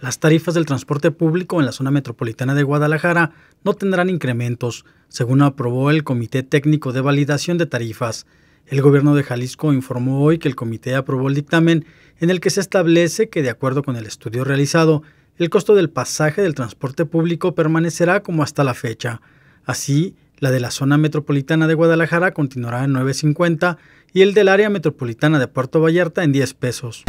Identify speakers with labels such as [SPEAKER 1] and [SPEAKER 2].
[SPEAKER 1] Las tarifas del transporte público en la zona metropolitana de Guadalajara no tendrán incrementos, según aprobó el Comité Técnico de Validación de Tarifas. El gobierno de Jalisco informó hoy que el comité aprobó el dictamen en el que se establece que, de acuerdo con el estudio realizado, el costo del pasaje del transporte público permanecerá como hasta la fecha. Así, la de la zona metropolitana de Guadalajara continuará en 9.50 y el del área metropolitana de Puerto Vallarta en 10 pesos.